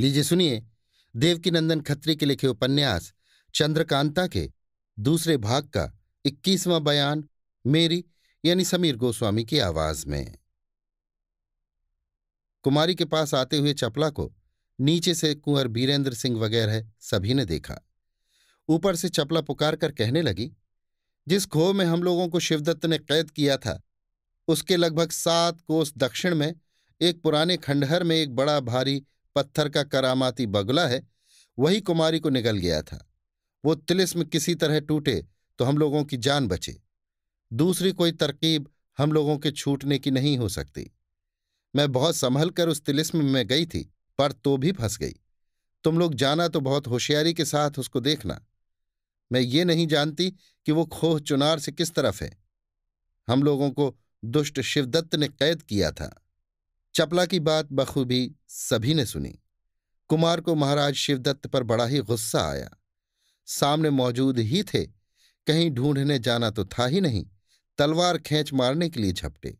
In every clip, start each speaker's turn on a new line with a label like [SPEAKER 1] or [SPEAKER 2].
[SPEAKER 1] लीजिए सुनिए देवकीनंदन खत्री के लिखे उपन्यास चंद्रकांता के दूसरे भाग का इक्कीसवां बयान मेरी यानी समीर गोस्वामी की आवाज में कुमारी के पास आते हुए चपला को नीचे से कुंवर बीरेंद्र सिंह वगैरह सभी ने देखा ऊपर से चपला पुकार कर कहने लगी जिस खो में हम लोगों को शिवदत्त ने कैद किया था उसके लगभग सात कोस दक्षिण में एक पुराने खंडहर में एक बड़ा भारी पत्थर का करामाती बगुला है वही कुमारी को निगल गया था वो तिलिस्म किसी तरह टूटे तो हम लोगों की जान बचे दूसरी कोई तरकीब हम लोगों के छूटने की नहीं हो सकती मैं बहुत संभल कर उस तिलिस्म में गई थी पर तो भी फंस गई तुम लोग जाना तो बहुत होशियारी के साथ उसको देखना मैं ये नहीं जानती कि वो खोह चुनार से किस तरफ है हम लोगों को दुष्ट शिवदत्त ने कैद किया था चपला की बात बखूबी सभी ने सुनी कुमार को महाराज शिवदत्त पर बड़ा ही गुस्सा आया सामने मौजूद ही थे कहीं ढूंढने जाना तो था ही नहीं तलवार खेच मारने के लिए झपटे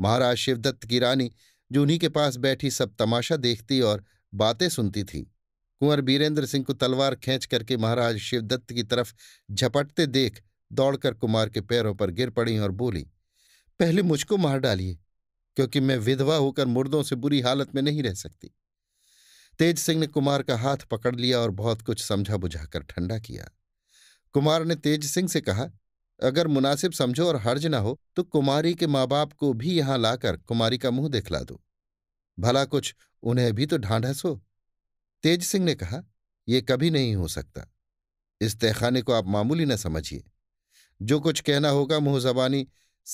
[SPEAKER 1] महाराज शिवदत्त की रानी जो उन्हीं के पास बैठी सब तमाशा देखती और बातें सुनती थी कुंवर बीरेंद्र सिंह को तलवार खींच करके महाराज शिवदत्त की तरफ झपटते देख दौड़कर कुमार के पैरों पर गिर पड़ी और बोली पहले मुझको मार डालिए क्योंकि मैं विधवा होकर मुर्दों से बुरी हालत में नहीं रह सकती तेज सिंह ने कुमार का हाथ पकड़ लिया और बहुत कुछ समझा बुझाकर ठंडा किया कुमार ने तेज सिंह से कहा अगर मुनासिब समझो और हर्ज ना हो तो कुमारी के माँ बाप को भी यहां लाकर कुमारी का मुंह दिखला दो भला कुछ उन्हें भी तो ढांढस हो तेज सिंह ने कहा यह कभी नहीं हो सकता इस तहखाने को आप मामूली न समझिए जो कुछ कहना होगा मुंह जबानी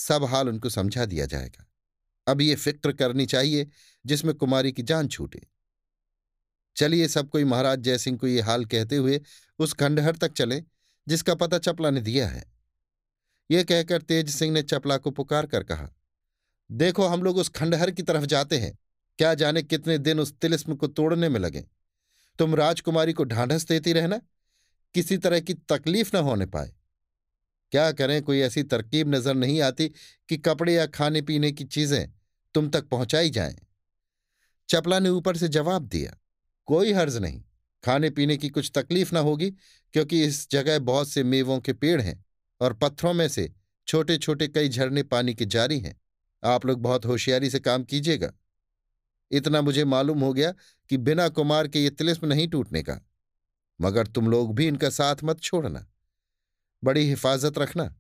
[SPEAKER 1] सब हाल उनको समझा दिया जाएगा अब ये फिक्र करनी चाहिए जिसमें कुमारी की जान छूटे चलिए सब कोई महाराज जयसिंह को ये हाल कहते हुए उस खंडहर तक चले जिसका पता चपला ने दिया है यह कह कहकर तेज सिंह ने चपला को पुकार कर कहा देखो हम लोग उस खंडहर की तरफ जाते हैं क्या जाने कितने दिन उस तिलिस्म को तोड़ने में लगे तुम राजकुमारी को ढांढस देती रहना किसी तरह की तकलीफ न होने पाए क्या करें कोई ऐसी तरकीब नजर नहीं आती कि कपड़े या खाने पीने की चीजें तुम तक पहुंचाई जाए चपला ने ऊपर से जवाब दिया कोई हर्ज नहीं खाने पीने की कुछ तकलीफ ना होगी क्योंकि इस जगह बहुत से मेवों के पेड़ हैं और पत्थरों में से छोटे छोटे कई झरने पानी के जारी हैं आप लोग बहुत होशियारी से काम कीजिएगा इतना मुझे मालूम हो गया कि बिना कुमार के ये तिलिस्म नहीं टूटने का मगर तुम लोग भी इनका साथ मत छोड़ना बड़ी हिफाजत रखना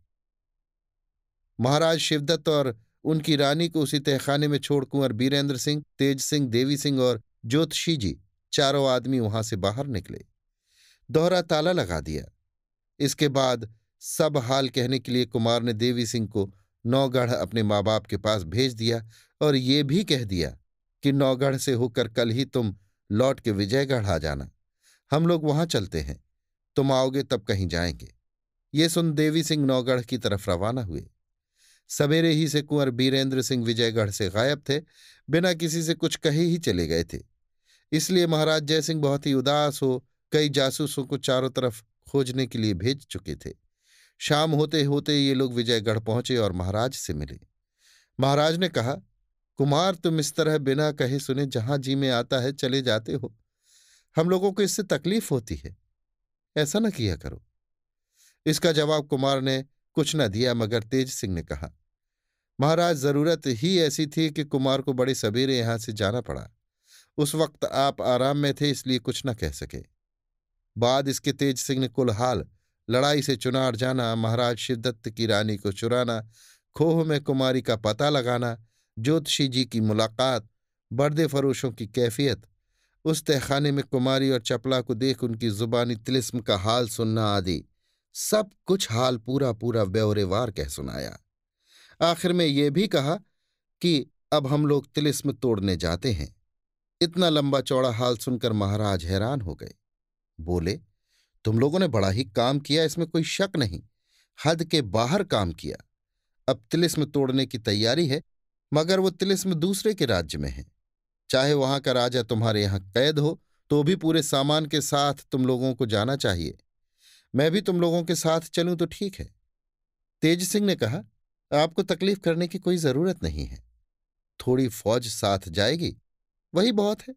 [SPEAKER 1] महाराज शिवदत्त और उनकी रानी को उसी तहखाने में छोड़ कुंवर बीरेंद्र सिंह तेज सिंह देवी सिंह और ज्योतिषी जी चारों आदमी वहां से बाहर निकले दोहरा ताला लगा दिया इसके बाद सब हाल कहने के लिए कुमार ने देवी सिंह को नौगढ़ अपने माँ बाप के पास भेज दिया और ये भी कह दिया कि नौगढ़ से होकर कल ही तुम लौट के विजयगढ़ आ जाना हम लोग वहां चलते हैं तुम आओगे तब कहीं जाएंगे ये सुन देवी सिंह नौगढ़ की तरफ रवाना हुए सवेरे ही से कुंवर बीरेंद्र सिंह विजयगढ़ से गायब थे बिना किसी से कुछ कहे ही चले गए थे इसलिए महाराज जयसिंह बहुत ही उदास हो कई जासूसों को चारों तरफ खोजने के लिए भेज चुके थे शाम होते होते ये लोग विजयगढ़ पहुंचे और महाराज से मिले महाराज ने कहा कुमार तुम इस तरह बिना कहे सुने जहां जी में आता है चले जाते हो हम लोगों को इससे तकलीफ होती है ऐसा ना किया करो इसका जवाब कुमार ने कुछ न दिया मगर तेज सिंह ने कहा महाराज जरूरत ही ऐसी थी कि कुमार को बड़े सवेरे यहां से जाना पड़ा उस वक्त आप आराम में थे इसलिए कुछ न कह सके बाद इसके तेज सिंह ने कुलहाल लड़ाई से चुनार जाना महाराज शिवदत्त की रानी को चुराना खोह में कुमारी का पता लगाना ज्योतिषी जी की मुलाकात बर्दे फरोशों की कैफियत उस तहखाने में कुमारी और चपला को देख उनकी जुबानी तिलिस्म का हाल सुनना आदि सब कुछ हाल पूरा पूरा ब्यौरेवार कह सुनाया आखिर में ये भी कहा कि अब हम लोग तिलिस्म तोड़ने जाते हैं इतना लंबा चौड़ा हाल सुनकर महाराज हैरान हो गए बोले तुम लोगों ने बड़ा ही काम किया इसमें कोई शक नहीं हद के बाहर काम किया अब तिलिस्म तोड़ने की तैयारी है मगर वो तिलिस्म दूसरे के राज्य में है चाहे वहां का राजा तुम्हारे यहां कैद हो तो भी पूरे सामान के साथ तुम लोगों को जाना चाहिए मैं भी तुम लोगों के साथ चलूं तो ठीक है तेज सिंह ने कहा आपको तकलीफ करने की कोई जरूरत नहीं है थोड़ी फौज साथ जाएगी वही बहुत है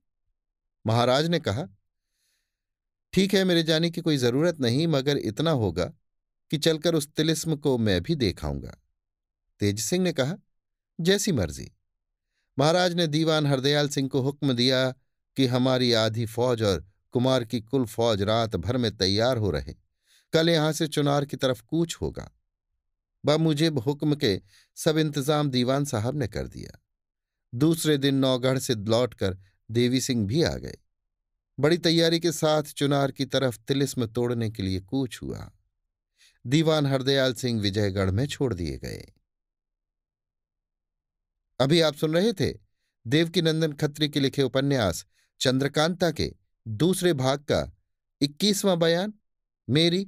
[SPEAKER 1] महाराज ने कहा ठीक है मेरे जाने की कोई जरूरत नहीं मगर इतना होगा कि चलकर उस तिलिस्म को मैं भी देखाऊंगा तेज सिंह ने कहा जैसी मर्जी महाराज ने दीवान हरदयाल सिंह को हुक्म दिया कि हमारी आधी फौज और कुमार की कुल फौज रात भर में तैयार हो रहे कल यहां से चुनार की तरफ कूच होगा बमुजिब हुक्म के सब इंतजाम दीवान साहब ने कर दिया दूसरे दिन नौगढ़ से कर देवी सिंह भी आ गए बड़ी तैयारी के साथ चुनार की तरफ तिलिस्म तोड़ने के लिए कूच हुआ दीवान हरदयाल सिंह विजयगढ़ में छोड़ दिए गए अभी आप सुन रहे थे देवकीनंदन खत्री के लिखे उपन्यास चंद्रकांता के दूसरे भाग का इक्कीसवां बयान मेरी